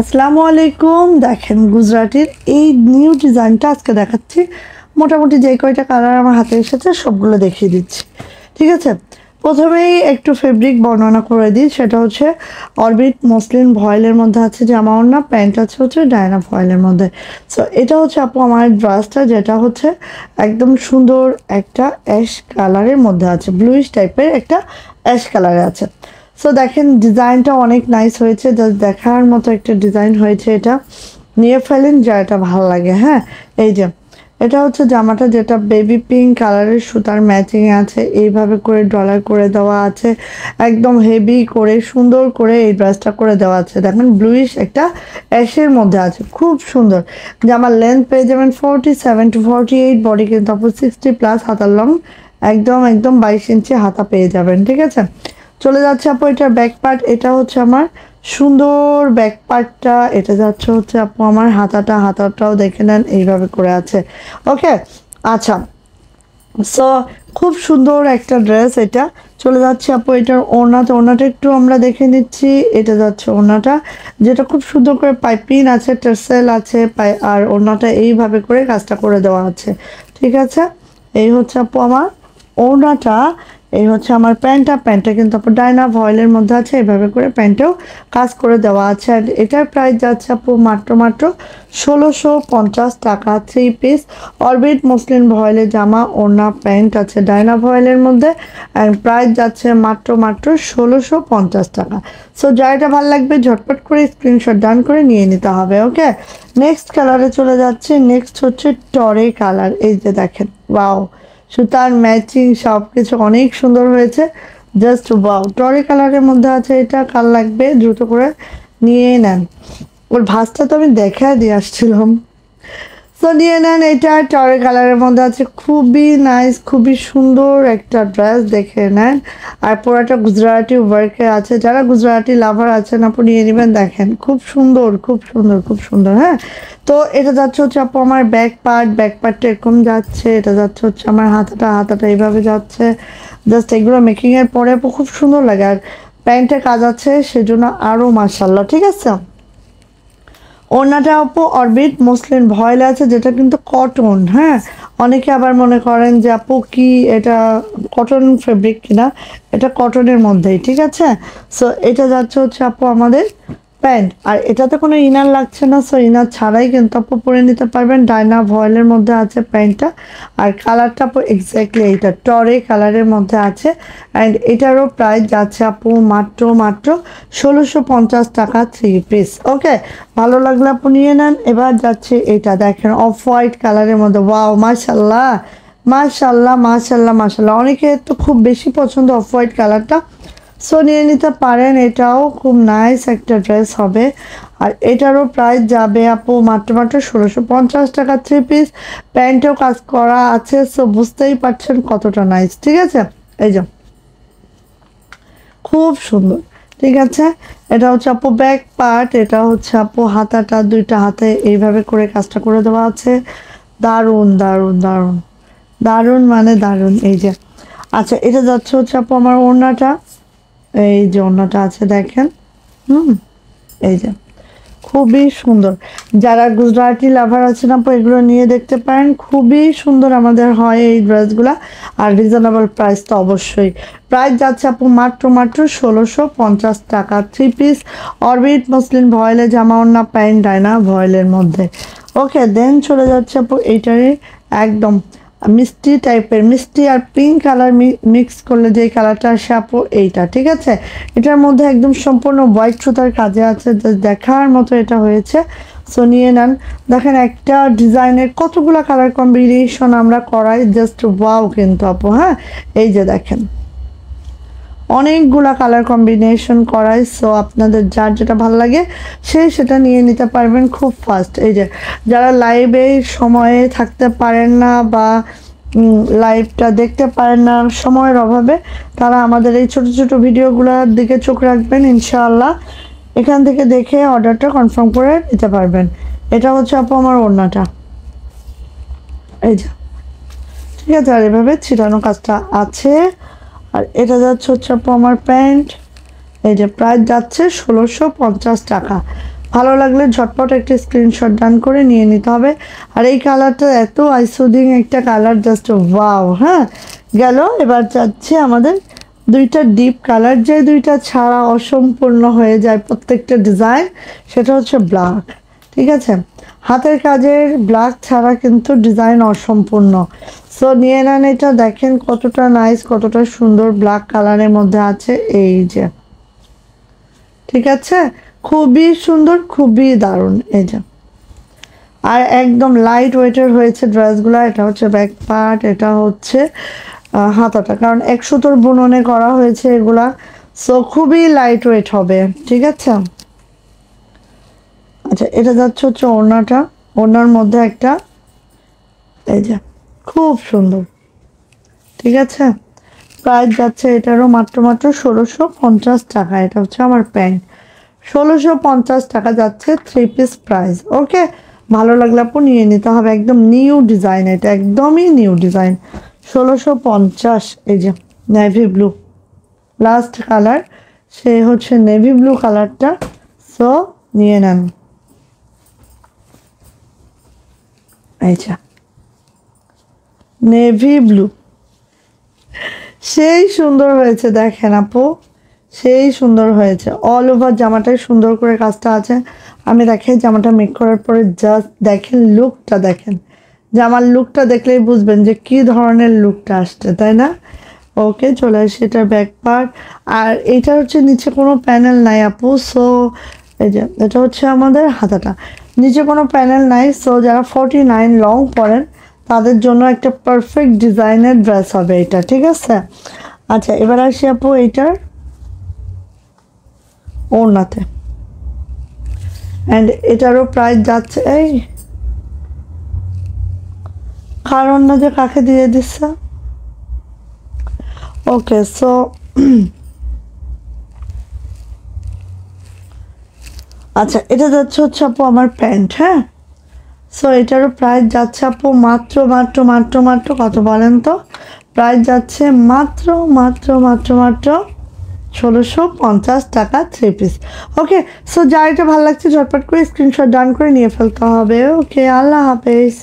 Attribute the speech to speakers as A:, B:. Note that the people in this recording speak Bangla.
A: আসসালামু আলাইকুম দেখেন গুজরাটের এই নিউ ডিজাইনটা আজকে দেখাচ্ছি মোটামুটি যে কয়টা কালার আমার হাতে এসেছে সবগুলো দেখিয়ে দিচ্ছি ঠিক আছে প্রথমেই একটু ফেব্রিক বর্ণনা করে দিই সেটা হচ্ছে অরবিট মসলিন ভয়েলের মধ্যে আছে আমার না প্যান্ট আছে হচ্ছে ডায়না ভয়েলের মধ্যে সো এটা হচ্ছে আপু আমার ড্রাসটা যেটা হচ্ছে একদম সুন্দর একটা অ্যাশ কালারের মধ্যে আছে ব্লুইশ টাইপের একটা অ্যাশ কালারে আছে সো দেখেন ডিজাইনটা অনেক নাইস হয়েছে জাস্ট দেখার মতো একটা ডিজাইন হয়েছে এটা নিয়ে ফেলেন যা এটা ভালো লাগে হ্যাঁ এই যে এটা হচ্ছে জামাটা যেটা বেবি পিঙ্ক কালারের সুতার ম্যাচিং আছে এইভাবে করে ডলার করে দেওয়া আছে একদম হেভি করে সুন্দর করে এই ড্রেসটা করে দেওয়া আছে দেখেন ব্লুইশ একটা অ্যাশের মধ্যে আছে খুব সুন্দর জামার লেন্থ পেয়ে যাবেন forty seven to forty eight body কিন্তু সিক্সটি প্লাস হাতার লং একদম একদম বাইশ ইঞ্চি হাতা পেয়ে যাবেন ঠিক আছে চলে যাচ্ছে আপু এটার ব্যাক পার্ট এটা হচ্ছে আমার সুন্দর ব্যাক পার্টটা এটা যাচ্ছে হচ্ছে আপু আমার হাতাটা হাতাটাও দেখে নেন এইভাবে করে আছে ওকে আচ্ছা সো খুব সুন্দর একটা ড্রেস এটা চলে যাচ্ছে আপু এটার ওনাতে ওনাটা একটু আমরা দেখে নিচ্ছি এটা যাচ্ছে ওনাটা যেটা খুব সুন্দর করে পাইপিন আছে টেসেল আছে আর ওনাটা এইভাবে করে কাজটা করে দেওয়া আছে ঠিক আছে এই হচ্ছে আপু আমার ওনাটা এই হচ্ছে আমার প্যান্টটা প্যান্টটা কিন্তু আপনার ডায়না ভয়েলের মধ্যে আছে এভাবে করে প্যান্টেও কাজ করে দেওয়া আছে আর এটার প্রাইস যাচ্ছে আপু মাত্র মাত্র ষোলোশো পঞ্চাশ টাকা থ্রি পিস অরবিট মুসলিম ভয়েলের জামা ওনা প্যান্ট আছে ডায়না ভয়েলের মধ্যে অ্যান্ড প্রাইস যাচ্ছে মাত্র মাত্র ষোলোশো পঞ্চাশ টাকা সো যাইটা ভালো লাগবে ঝটপট করে স্ক্রিনশট ডান করে নিয়ে নিতে হবে ওকে নেক্সট কালারে চলে যাচ্ছে নেক্সট হচ্ছে টরে কালার এই যে দেখেন ওয়াও সুতার ম্যাচিং সব কিছু অনেক সুন্দর হয়েছে জাস্ট বাউ টরে কালারের মধ্যে আছে এটা কাল লাগবে দ্রুত করে নিয়ে নেন ওর ভাজটা তো আমি দেখা দিয়ে আসছিলাম সো নিয়ে নেন এটা টরে কালারের মধ্যে আছে খুবই নাইস খুবই সুন্দর একটা ড্রেস দেখে নেন আর পুরোটা গুজরাটি ওয়ার্কে আছে যারা গুজরাটি লাভার আছেন আপনি নিয়ে নেবেন দেখেন খুব সুন্দর খুব সুন্দর খুব সুন্দর হ্যাঁ তো এটা যাচ্ছে হচ্ছে আপু আমার ব্যাক পার্ট ব্যাক পার্টটা এরকম যাচ্ছে এটা যাচ্ছে হচ্ছে আমার হাতাটা হাতাটা এইভাবে যাচ্ছে জাস্ট এগুলো মেকিংয়ের পরে আপু খুব সুন্দর লাগে আর প্যান্টে কাজ আছে সেজন্য আরও মার্শাল্লাহ ঠিক আছে ওনাটা অপো অরবিট মসলিন ভয়েল আছে যেটা কিন্তু কটন হ্যাঁ অনেকে আবার মনে করেন যে আপু কি এটা কটন ফেব্রিক কিনা এটা কটনের মধ্যেই ঠিক আছে সো এটা যাচ্ছে হচ্ছে আপু আমাদের প্যান্ট আর এটাতে কোনো ইনার লাগছে না সো ইনার ছাড়াই কিন্তু আপু পরে নিতে পারবেন ডায়না ভয়েলের মধ্যে আছে প্যান্টটা আর কালারটা আপু এক্স্যাক্টলি এইটা টরে কালারের মধ্যে আছে অ্যান্ড এটারও প্রাইস যাচ্ছে আপু মাত্র মাত্র ষোলোশো পঞ্চাশ টাকা থ্রি পিস ওকে ভালো লাগলে আপু নিয়ে নেন এবার যাচ্ছে এটা দেখেন অফ হোয়াইট কালারের মধ্যে ওয়াও মার্শাল্লাহ মার্শাল্লাহ মার্শাল্লাহ মার্শাল্লাহ অনেকের তো খুব বেশি পছন্দ অফ হোয়াইট কালারটা সো নিয়ে নিতে পারেন এটাও খুব নাইস একটা ড্রেস হবে আর এটারও প্রাইস যাবে আপু মাত্র মাত্র ষোলোশো পঞ্চাশ টাকা থ্রি পিস প্যান্টেও কাজ করা আছে সো বুঝতেই পারছেন কতটা নাইস ঠিক আছে এই যে খুব সুন্দর ঠিক আছে এটা হচ্ছে আপু ব্যাক পার্ট এটা হচ্ছে আপু হাতাটা দুইটা হাতে এইভাবে করে কাজটা করে দেওয়া আছে দারুণ দারুণ দারুণ দারুণ মানে দারুণ এই যে আচ্ছা এটা যাচ্ছে হচ্ছে আপু আমার ওড়নাটা এই যে অন্যটা আছে দেখেন হুম এই যে খুবই সুন্দর যারা গুজরাটি লাভার আছেন আপু এগুলো নিয়ে দেখতে পারেন খুবই সুন্দর আমাদের হয় এই ড্রেসগুলা আর রিজনেবল প্রাইস তো অবশ্যই প্রাইস যাচ্ছে আপু মাত্র মাত্র ষোলোশো পঞ্চাশ টাকা থ্রি পিস অরবিট মুসলিম ভয়েলে জামা ওনা প্যান্ট ডায়না ভয়েলের মধ্যে ওকে দেন চলে যাচ্ছে আপু এইটারই একদম মিষ্টি টাইপের মিষ্টি আর পিঙ্ক কালার মিক্স করলে যে কালারটা আসে আপু এইটা ঠিক আছে এটার মধ্যে একদম সম্পূর্ণ হোয়াইট সুতার কাজে আছে দেখার মতো এটা হয়েছে সো নিয়ে নেন দেখেন একটা ডিজাইনের কতগুলো কালার কম্বিনেশন আমরা করাই জাস্ট ওয়াও কিন্তু আপু হ্যাঁ এই যে দেখেন অনেকগুলা কালার কম্বিনেশন করাই সো আপনাদের যার যেটা ভালো লাগে সে সেটা নিয়ে নিতে পারবেন খুব ফাস্ট এই যে যারা লাইভে সময়ে থাকতে পারেন না বা লাইভটা দেখতে পারেন না সময়ের অভাবে তারা আমাদের এই ছোট ছোট ভিডিওগুলোর দিকে চোখ রাখবেন ইনশাআল্লাহ এখান থেকে দেখে অর্ডারটা কনফার্ম করে নিতে পারবেন এটা হচ্ছে আপু আমার ওড়নাটা এই যে ঠিক আছে আর এভাবে ছিটানো কাজটা আছে আর এটা যাচ্ছে হচ্ছে আপু আমার প্যান্ট এই যে প্রাইস যাচ্ছে ষোলোশো পঞ্চাশ টাকা ভালো লাগলে ঝটপট একটি স্ক্রিনশট ডান করে নিয়ে নিতে হবে আর এই কালারটা এত আইসুদিং একটা কালার জাস্ট ওয়াও হ্যাঁ গেল এবার যাচ্ছে আমাদের দুইটা ডিপ কালার যে দুইটা ছাড়া অসম্পূর্ণ হয়ে যায় প্রত্যেকটা ডিজাইন সেটা হচ্ছে ব্ল্যাক ঠিক আছে হাতের কাজের ব্ল্যাক ছাড়া কিন্তু ডিজাইন অসম্পূর্ণ সো নিয়ে নেন এটা দেখেন কতটা নাইস কতটা সুন্দর ব্ল্যাক কালারের মধ্যে আছে এই যে ঠিক আছে খুবই সুন্দর খুবই দারুণ এই যে আর একদম লাইট ওয়েটের হয়েছে ড্রেসগুলো এটা হচ্ছে ব্যাক পার্ট এটা হচ্ছে হাতাটা কারণ একশো তোর বুননে করা হয়েছে এগুলা সো খুবই লাইট ওয়েট হবে ঠিক আছে আচ্ছা এটা যাচ্ছে হচ্ছে ওড়নাটা ওড়নার মধ্যে একটা এই যে খুব সুন্দর ঠিক আছে প্রাইস যাচ্ছে এটারও মাত্র মাত্র ষোলোশো পঞ্চাশ টাকা এটা হচ্ছে আমার প্যান্ট ষোলোশো পঞ্চাশ টাকা যাচ্ছে থ্রি পিস প্রাইস ওকে ভালো লাগলে আপু নিয়ে নিতে হবে একদম নিউ ডিজাইন এটা একদমই নিউ ডিজাইন ষোলোশো পঞ্চাশ এই যে নেভি ব্লু লাস্ট কালার সে হচ্ছে নেভি ব্লু কালারটা সো নিয়ে নেন আচ্ছা নেভি ব্লু সেই সুন্দর হয়েছে দেখেন আপু সেই সুন্দর হয়েছে অল ওভার জামাটাই সুন্দর করে কাজটা আছে আমি দেখে জামাটা মেক করার পরে জাস্ট দেখেন লুকটা দেখেন জামার লুকটা দেখলেই বুঝবেন যে কি ধরনের লুকটা আসছে তাই না ওকে চলে আসি এটার ব্যাক পার্ট আর এটা হচ্ছে নিচে কোনো প্যানেল নাই আপু সো এই যে এটা হচ্ছে আমাদের হাতাটা নিচে কোনো প্যানেল নাই সো যারা ফর্টি নাইন লং পরেন তাদের জন্য একটা পারফেক্ট ডিজাইনের ড্রেস হবে এটা ঠিক আছে আচ্ছা এবার আসি আপু এইটার ওড়নাতে অ্যান্ড এটারও প্রাইস যাচ্ছে এই কারণ না যে কাকে দিয়ে দিচ্ছে ওকে সো আচ্ছা এটা যাচ্ছে হচ্ছে আপু আমার প্যান্ট হ্যাঁ সো এটারও প্রাইস যাচ্ছে আপু মাত্র মাত্র মাত্র মাত্র কত বলেন তো প্রাইস যাচ্ছে মাত্র মাত্র মাত্র মাত্র ষোলোশো পঞ্চাশ টাকা থ্রি পিস ওকে সো যা এটা ভালো লাগছে ঝটপট করে স্ক্রিনশট ডান করে নিয়ে ফেলতে হবে ওকে আল্লাহ হাফেজ